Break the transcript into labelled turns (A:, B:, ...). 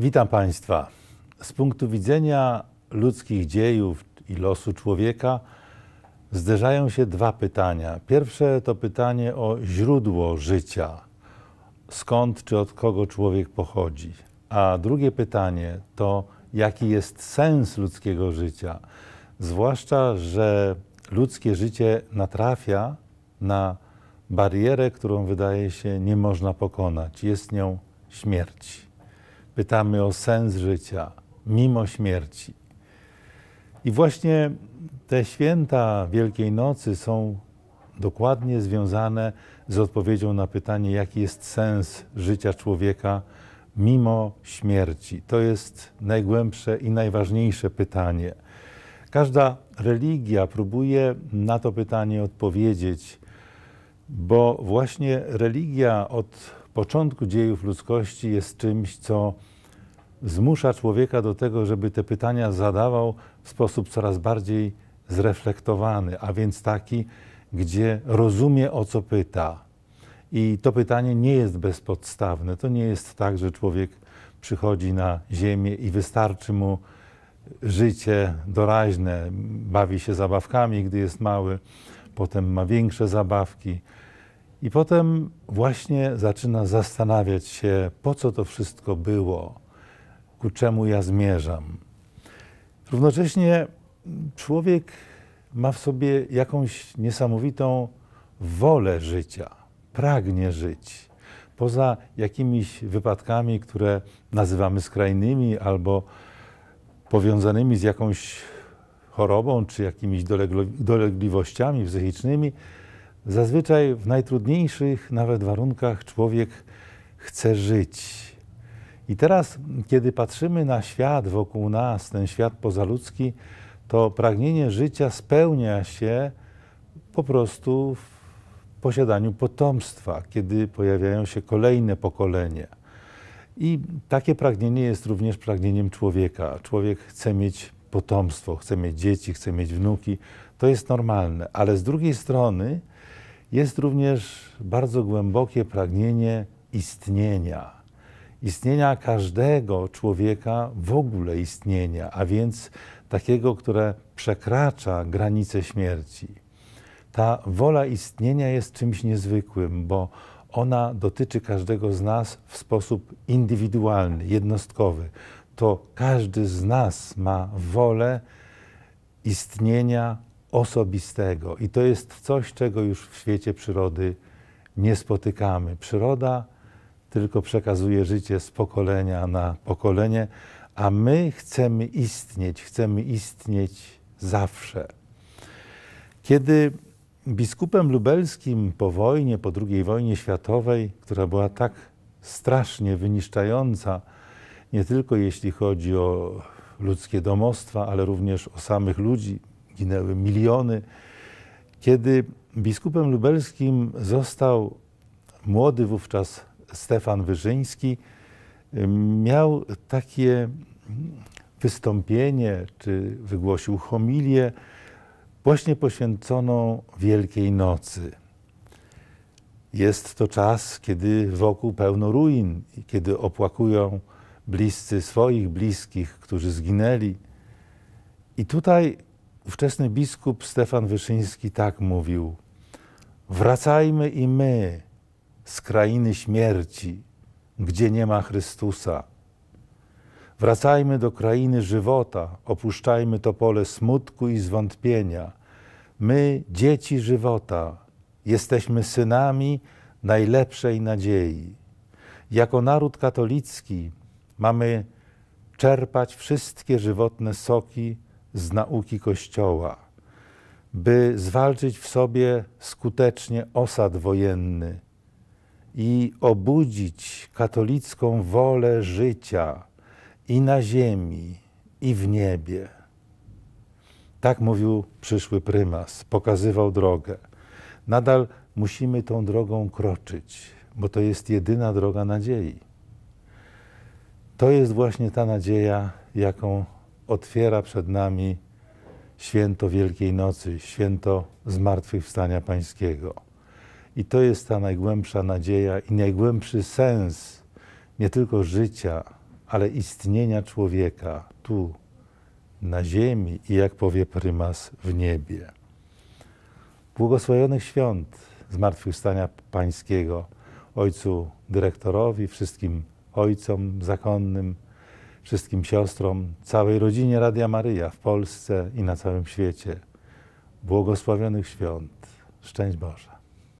A: Witam Państwa. Z punktu widzenia ludzkich dziejów i losu człowieka zderzają się dwa pytania. Pierwsze to pytanie o źródło życia, skąd czy od kogo człowiek pochodzi. A drugie pytanie to jaki jest sens ludzkiego życia, zwłaszcza, że ludzkie życie natrafia na barierę, którą wydaje się nie można pokonać. Jest nią śmierć pytamy o sens życia mimo śmierci. I właśnie te święta Wielkiej Nocy są dokładnie związane z odpowiedzią na pytanie, jaki jest sens życia człowieka mimo śmierci. To jest najgłębsze i najważniejsze pytanie. Każda religia próbuje na to pytanie odpowiedzieć, bo właśnie religia od początku dziejów ludzkości jest czymś, co zmusza człowieka do tego, żeby te pytania zadawał w sposób coraz bardziej zreflektowany, a więc taki, gdzie rozumie o co pyta. I to pytanie nie jest bezpodstawne. To nie jest tak, że człowiek przychodzi na ziemię i wystarczy mu życie doraźne, bawi się zabawkami, gdy jest mały, potem ma większe zabawki. I potem właśnie zaczyna zastanawiać się, po co to wszystko było ku czemu ja zmierzam. Równocześnie człowiek ma w sobie jakąś niesamowitą wolę życia, pragnie żyć. Poza jakimiś wypadkami, które nazywamy skrajnymi albo powiązanymi z jakąś chorobą czy jakimiś dolegliwościami psychicznymi, zazwyczaj w najtrudniejszych nawet warunkach człowiek chce żyć i teraz, kiedy patrzymy na świat wokół nas, ten świat pozaludzki, to pragnienie życia spełnia się po prostu w posiadaniu potomstwa, kiedy pojawiają się kolejne pokolenia. I takie pragnienie jest również pragnieniem człowieka. Człowiek chce mieć potomstwo, chce mieć dzieci, chce mieć wnuki. To jest normalne, ale z drugiej strony jest również bardzo głębokie pragnienie istnienia istnienia każdego człowieka, w ogóle istnienia, a więc takiego, które przekracza granice śmierci. Ta wola istnienia jest czymś niezwykłym, bo ona dotyczy każdego z nas w sposób indywidualny, jednostkowy. To każdy z nas ma wolę istnienia osobistego i to jest coś, czego już w świecie przyrody nie spotykamy. Przyroda tylko przekazuje życie z pokolenia na pokolenie, a my chcemy istnieć, chcemy istnieć zawsze. Kiedy biskupem lubelskim po wojnie, po II wojnie światowej, która była tak strasznie wyniszczająca, nie tylko jeśli chodzi o ludzkie domostwa, ale również o samych ludzi, ginęły miliony. Kiedy biskupem lubelskim został młody wówczas Stefan Wyżyński miał takie wystąpienie, czy wygłosił homilię właśnie poświęconą Wielkiej Nocy. Jest to czas, kiedy wokół pełno ruin, kiedy opłakują bliscy swoich bliskich, którzy zginęli. I tutaj ówczesny biskup Stefan Wyszyński tak mówił: Wracajmy i my z krainy śmierci, gdzie nie ma Chrystusa. Wracajmy do krainy żywota, opuszczajmy to pole smutku i zwątpienia. My, dzieci żywota, jesteśmy synami najlepszej nadziei. Jako naród katolicki mamy czerpać wszystkie żywotne soki z nauki Kościoła, by zwalczyć w sobie skutecznie osad wojenny i obudzić katolicką wolę życia i na ziemi, i w niebie. Tak mówił przyszły prymas, pokazywał drogę. Nadal musimy tą drogą kroczyć, bo to jest jedyna droga nadziei. To jest właśnie ta nadzieja, jaką otwiera przed nami święto Wielkiej Nocy, święto Zmartwychwstania Pańskiego. I to jest ta najgłębsza nadzieja i najgłębszy sens nie tylko życia, ale istnienia człowieka tu, na ziemi i jak powie prymas, w niebie. Błogosławionych świąt Zmartwychwstania Pańskiego Ojcu Dyrektorowi, wszystkim ojcom zakonnym, wszystkim siostrom, całej rodzinie Radia Maryja w Polsce i na całym świecie. Błogosławionych świąt. Szczęść Boże.